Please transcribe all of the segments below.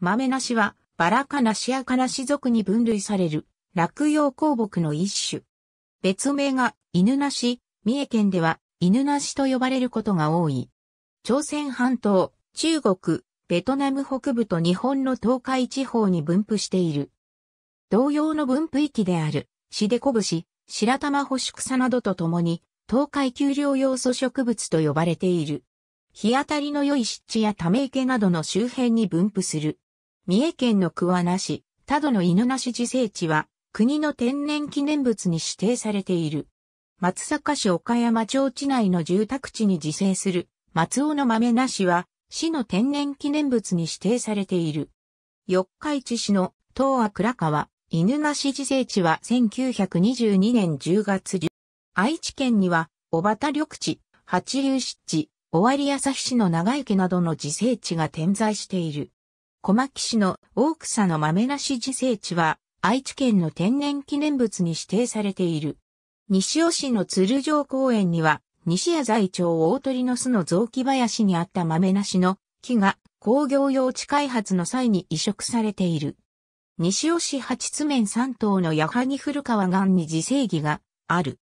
豆なしは、バラかナシアかナシ属に分類される、落葉鉱木の一種。別名が、犬なし、三重県では、犬なしと呼ばれることが多い。朝鮮半島、中国、ベトナム北部と日本の東海地方に分布している。同様の分布域である、シデコブシ、白玉干し草などとともに、東海丘陵要素植物と呼ばれている。日当たりの良い湿地やため池などの周辺に分布する。三重県の桑名市、多度の犬し自生地は、国の天然記念物に指定されている。松阪市岡山町地内の住宅地に自生する松尾の豆なしは、市の天然記念物に指定されている。四日市市の東亜倉川、犬し自生地は1922年10月10愛知県には、小畑緑地、八流湿地、尾張日市の長池などの自生地が点在している。小牧市の大草の豆なし自生地は、愛知県の天然記念物に指定されている。西尾市の鶴城公園には、西谷在町大鳥の巣の雑木林にあった豆なしの木が工業用地開発の際に移植されている。西尾市八津面三島の矢作古川岸に自生儀がある。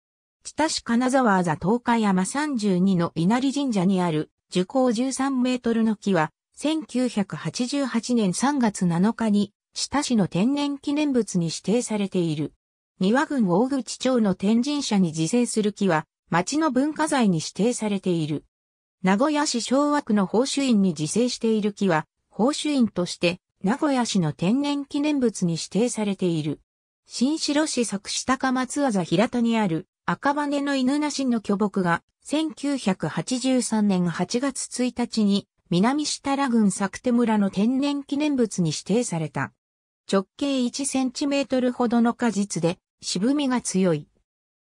知市金沢座東海山32の稲荷神社にある樹高13メートルの木は1988年3月7日に、下市の天然記念物に指定されている。三和郡大口町の天神社に自生する木は、町の文化財に指定されている。名古屋市昭和区の宝珠院に自生している木は、宝珠院として、名古屋市の天然記念物に指定されている。新城市作下高松あ平田にある赤羽の犬なしの巨木が1983年8月1日に南下田郡作手村の天然記念物に指定された。直径1センチメートルほどの果実で、渋みが強い。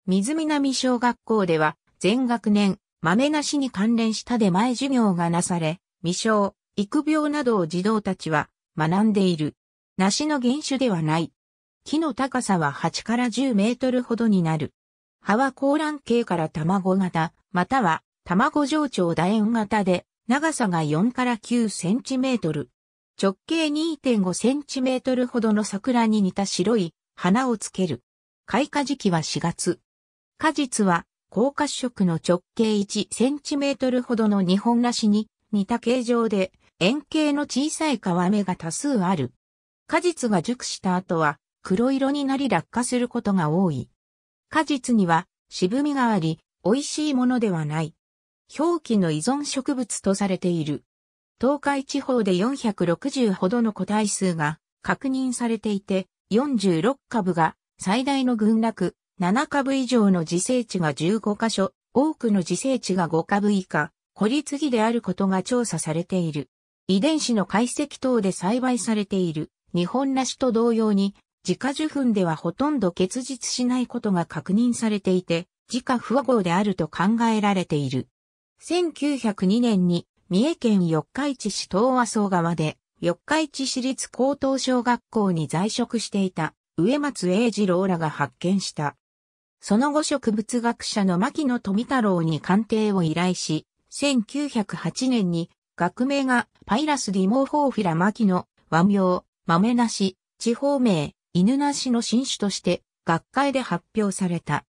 水南小学校では、全学年、豆なしに関連した出前授業がなされ、未生、育病などを児童たちは学んでいる。梨の原種ではない。木の高さは8から10メートルほどになる。葉は高卵形から卵型、または卵上長楕円型で、長さが4から9センチメートル。直径2.5センチメートルほどの桜に似た白い花をつける。開花時期は4月。果実は高褐色の直径1センチメートルほどの日本梨に似た形状で円形の小さい皮目が多数ある。果実が熟した後は黒色になり落下することが多い。果実には渋みがあり、美味しいものではない。表記の依存植物とされている。東海地方で460ほどの個体数が確認されていて、46株が最大の群落、7株以上の自生地が15箇所、多くの自生地が5株以下、孤立木であることが調査されている。遺伝子の解析等で栽培されている日本梨と同様に、自家受粉ではほとんど結実しないことが確認されていて、自家不和合であると考えられている。1902年に三重県四日市市東和総川で四日市市立高等小学校に在職していた植松英二郎らが発見した。その後植物学者の牧野富太郎に鑑定を依頼し、1908年に学名がパイラスディモーホーフィラ牧野、和名、豆なし、地方名、犬なしの新種として学会で発表された。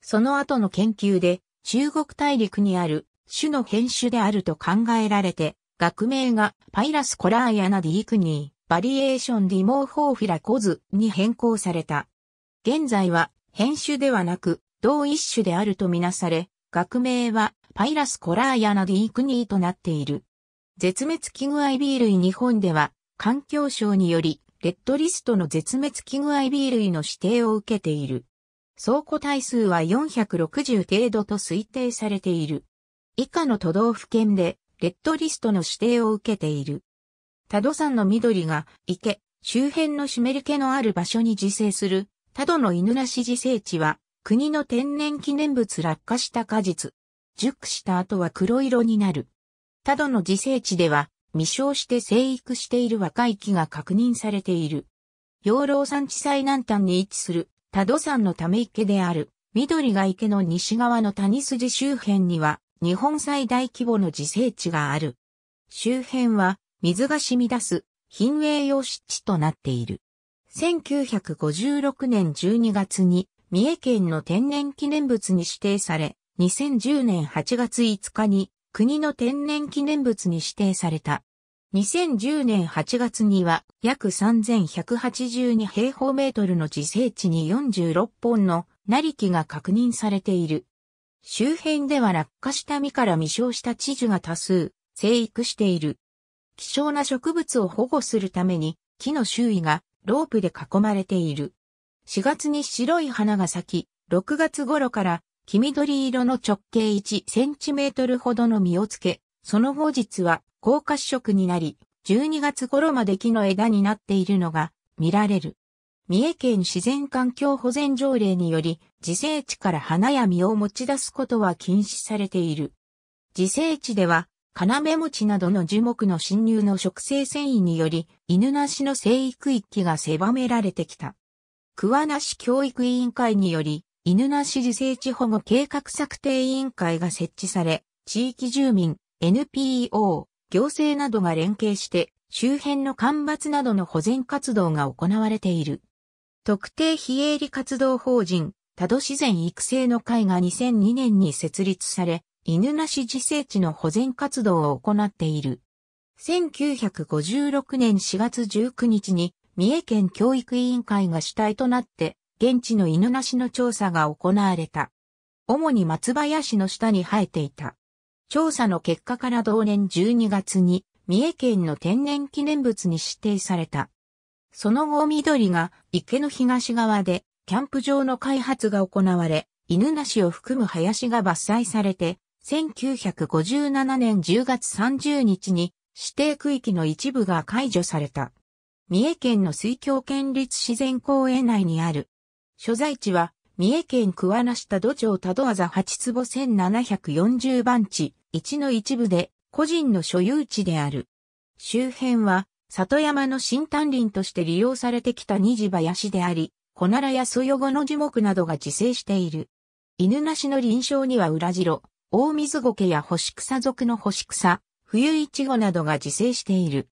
その後の研究で中国大陸にある種の変種であると考えられて、学名がパイラスコラーヤナディークニー、バリエーションディモーフォーフィラコズに変更された。現在は変種ではなく、同一種であるとみなされ、学名はパイラスコラーヤナディークニーとなっている。絶滅危惧アイビー類日本では、環境省により、レッドリストの絶滅危惧アイビー類の指定を受けている。倉庫体数は460程度と推定されている。以下の都道府県でレッドリストの指定を受けている。多度山の緑が池、周辺の湿り気のある場所に自生する多度の犬なし自生地は国の天然記念物落下した果実。熟した後は黒色になる。多度の自生地では未生して生育している若い木が確認されている。養老山地最南端に位置する多度山のため池である緑が池の西側の谷筋周辺には日本最大規模の自生地がある。周辺は水が染み出す品営用湿地となっている。1956年12月に三重県の天然記念物に指定され、2010年8月5日に国の天然記念物に指定された。2010年8月には約3182平方メートルの自生地に46本の成り木が確認されている。周辺では落下した実から未生した地樹が多数、生育している。希少な植物を保護するために、木の周囲がロープで囲まれている。4月に白い花が咲き、6月頃から黄緑色の直径1センチメートルほどの実をつけ、その後日は高褐色になり、12月頃まで木の枝になっているのが見られる。三重県自然環境保全条例により、自生地から花や実を持ち出すことは禁止されている。自生地では、金目餅などの樹木の侵入の植生繊維により、犬なしの生育域が狭められてきた。桑名市教育委員会により、犬なし自生地保護計画策定委員会が設置され、地域住民、NPO、行政などが連携して、周辺の干ばつなどの保全活動が行われている。特定非営利活動法人、多度自然育成の会が2002年に設立され、犬なし自生地の保全活動を行っている。1956年4月19日に、三重県教育委員会が主体となって、現地の犬なしの調査が行われた。主に松林の下に生えていた。調査の結果から同年12月に、三重県の天然記念物に指定された。その後緑が池の東側でキャンプ場の開発が行われ、犬なしを含む林が伐採されて、1957年10月30日に指定区域の一部が解除された。三重県の水郷県立自然公園内にある。所在地は三重県桑名下土町田戸技8坪1740番地1の一部で個人の所有地である。周辺は里山の新丹林として利用されてきた二林であり、小奈良やソヨゴの樹木などが自生している。犬なしの林床には裏白、大水苔や干し草属の干し草、冬イチゴなどが自生している。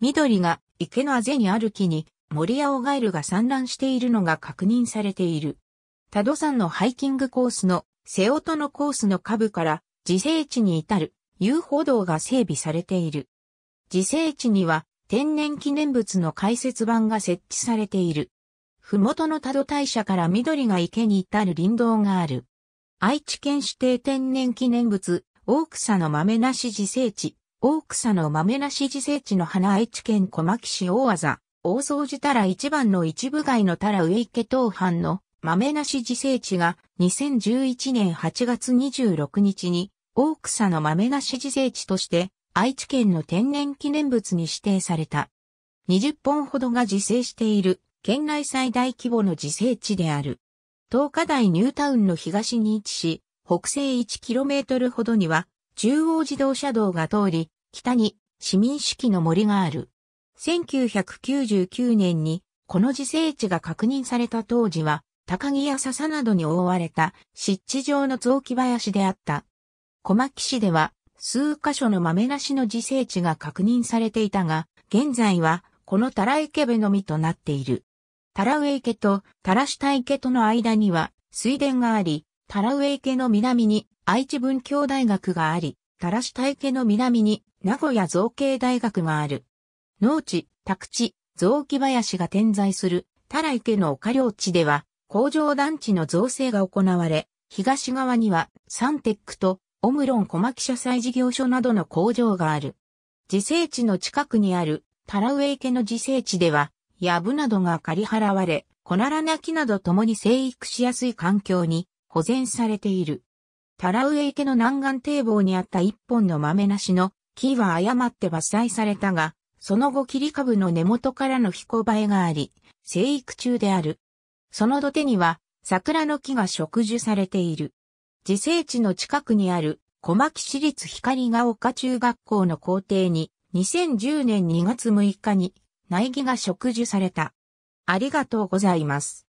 緑が池のあぜにある木に森やオガエルが産卵しているのが確認されている。多度山のハイキングコースの瀬音のコースの下部から自生地に至る遊歩道が整備されている。自生地には天然記念物の解説板が設置されている。ふもとの多度大社から緑が池に至る林道がある。愛知県指定天然記念物、大草の豆なし自生地、大草の豆なし自生地の花愛知県小牧市大技、大掃除たら一番の一部街のたら上池東藩の豆なし自生地が2011年8月26日に大草の豆なし自生地として愛知県の天然記念物に指定された。20本ほどが自生している県内最大規模の自生地である。東華大ニュータウンの東に位置し、北西 1km ほどには中央自動車道が通り、北に市民式の森がある。1999年にこの自生地が確認された当時は、高木や笹などに覆われた湿地上の雑木林であった。小牧市では数箇所の豆なしの自生地が確認されていたが、現在はこのタラ池部のみとなっている。タラウイ池とタラシイ池との間には水田があり、タラウイ池の南に愛知文教大学があり、タラシイ池の南に名古屋造形大学がある。農地、宅地、雑木林が点在するタラ池の丘領地では工場団地の造成が行われ、東側にはサンテックとオムロン小牧社債事業所などの工場がある。自生地の近くにあるタラウエイの自生地では、ヤブなどが刈り払われ、コナラな木など共に生育しやすい環境に保全されている。タラウエイの南岸堤防にあった一本の豆なしの木は誤って伐採されたが、その後切り株の根元からの飛行映えがあり、生育中である。その土手には桜の木が植樹されている。自生地の近くにある小牧市立光が丘中学校の校庭に2010年2月6日に苗木が植樹された。ありがとうございます。